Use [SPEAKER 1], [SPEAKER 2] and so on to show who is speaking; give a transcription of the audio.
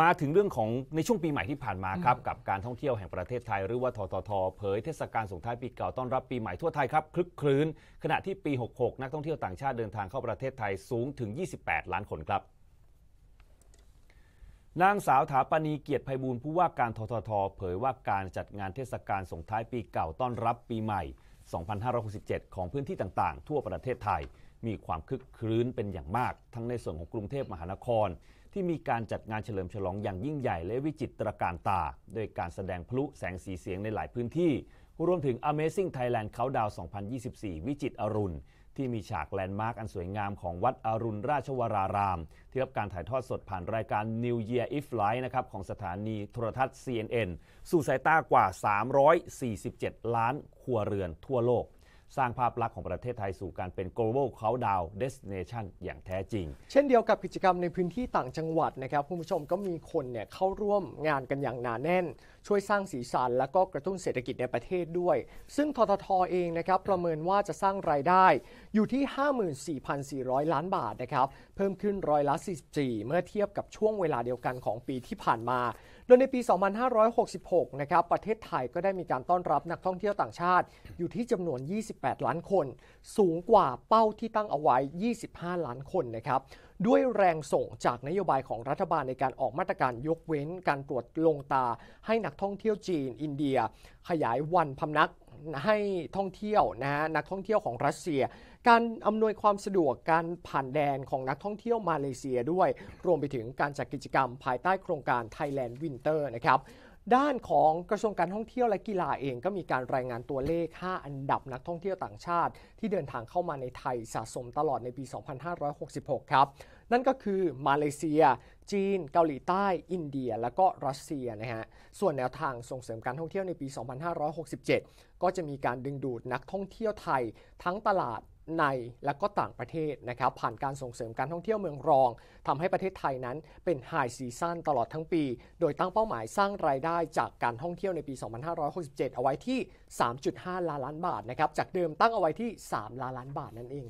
[SPEAKER 1] มาถึงเรื่องของในช่วงปีใหม่ที่ผ่านมาครับกับการท่องเที่ยวแห่งประเทศไทยหรือว่าทททเผยเทศกาลส่งท้ายปีเก่าต้อนรับปีใหม่ทั่วไทยครับคลึกครื้นขณะที่ปี66นักท่องเที่ยวต่างชาติเดินทางเข้าประเทศไทยสูงถึง 28 ล้านคนครับนางสาวถาปณีเกียรติไพบูลผู้ว่าการทททเผยว่าการจัดงานเทศกาลส่งท้ายปีเก่าต้อนรับปีใหม่2567 ของพื้นที่ต่างๆ ทั่วประเทศไทย มีความคึกครื้นเป็นอย่างมาก ทั้งในส่วนของกรุงเทพมหานคร ที่มีการจัดงานเฉลิมฉลองอย่างยิ่งใหญ่และวิจิตรการตาโดยการแสดงพลุแสงสีเสียงในหลายพื้นที่ รวมถึง Amazing Thailand Countdown 2024 วิจิตรอรุณที่มีฉากแลนด์มาร์คอันสวยงามของวัดอรุณราชวราราม ที่รับการถ่ายทอดสดผ่านรายการ New Year If Light นะครับของสถานีโทรทัศน์ CNN สู่สายตากว่า 347 ล้านครัวเรือนทั่วโลกสร้างภาพลักษณ์ของประเทศไทยสู่การเป็น global countdown destination อย่างแท้จริง
[SPEAKER 2] เช่นเดียวกับกิจกรรมในพื้นที่ต่างจังหวัดนะครับคุณผู้ชมก็มีคนเนี่ยเข้าร่วมงานกันอย่างหนาแน่น ช่วยสร้างสีสันและก็กระตุ้นเศรษฐกิจในประเทศด้วย ซึ่งทททเองนะครับประเมินว่าจะสร้างรายได้ อยู่ที่ 54,400 ล้านบาทนะครับ เพิ่มขึ้นร้อยละ 44 เมื่อเทียบกับช่วงเวลาเดียวกันของปีที่ผ่านมา โดยในปี 2566นะครับประเทศไทยก็ได้มีการต้อนรับนักท่องเที่ยวต่างชาติ อยู่ที่จำนวน20 18ล้านคน สูงกว่าเป้าที่ตั้งเอาไว้ 25 ล้านคนนะครับด้วยแรงส่งจากนโยบายของรัฐบาลในการออกมาตรการยกเว้น การตรวจลงตาให้นักท่องเที่ยวจีนอินเดีย ขยายวันพำนักให้ท่องเที่ยวนะฮะนักท่องเที่ยวของรัสเซีย การอำนวยความสะดวกการผ่านแดนของนักท่องเที่ยวมาเลเซียด้วยรวมไปถึงการจัดกกิจกรรมภายใต้โครงการไทยแลนด์วินเตอร์นะครับด้านของกระทรวงการท่องเที่ยวและกีฬาเองก็มีการรายงานตัวเลข 5 อันดับนักท่องเที่ยวต่างชาติ ที่เดินทางเข้ามาในไทยสะสมตลอดในปี 2566 ครับ นั่นก็คือมาเลเซีย จีน เกาหลีใต้ อินเดีย และก็รัสเซียนะฮะ ส่วนแนวทางส่งเสริมการท่องเที่ยวในปี 2567 ก็จะมีการดึงดูดนักท่องเที่ยวไทยทั้งตลาดในและก็ต่างประเทศนะครับผ่านการส่งเสริมการท่องเที่ยวเมืองรอง ทำให้ประเทศไทยนั้นเป็นไฮซีซั่นตลอดทั้งปี โดยตั้งเป้าหมายสร้างรายได้จากการท่องเที่ยวในปี 2567 เอาไว้ที่ 3.5ล้านล้านบาทนะครับจากเดิมตั้งเอาไว้ที่ 3ล้านล้านบาทนั่นเอง